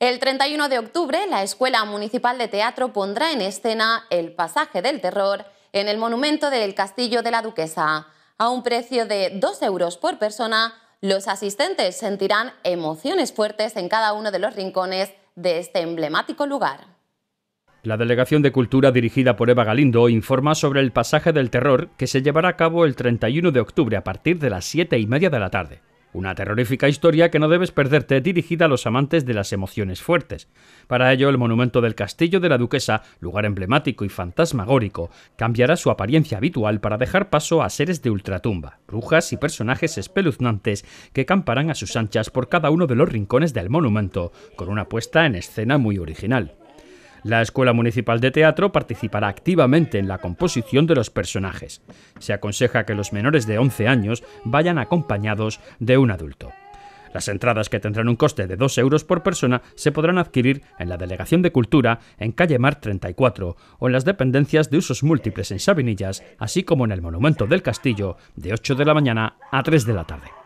El 31 de octubre, la Escuela Municipal de Teatro pondrá en escena El Pasaje del Terror en el monumento del Castillo de la Duquesa. A un precio de 2 euros por persona, los asistentes sentirán emociones fuertes en cada uno de los rincones de este emblemático lugar. La Delegación de Cultura dirigida por Eva Galindo informa sobre el pasaje del terror que se llevará a cabo el 31 de octubre a partir de las 7 y media de la tarde. Una terrorífica historia que no debes perderte, dirigida a los amantes de las emociones fuertes. Para ello, el monumento del Castillo de la Duquesa, lugar emblemático y fantasmagórico, cambiará su apariencia habitual para dejar paso a seres de ultratumba, brujas y personajes espeluznantes que camparán a sus anchas por cada uno de los rincones del monumento, con una puesta en escena muy original. La Escuela Municipal de Teatro participará activamente en la composición de los personajes. Se aconseja que los menores de 11 años vayan acompañados de un adulto. Las entradas que tendrán un coste de 2 euros por persona se podrán adquirir en la Delegación de Cultura en calle Mar 34 o en las dependencias de usos múltiples en Sabinillas, así como en el Monumento del Castillo de 8 de la mañana a 3 de la tarde.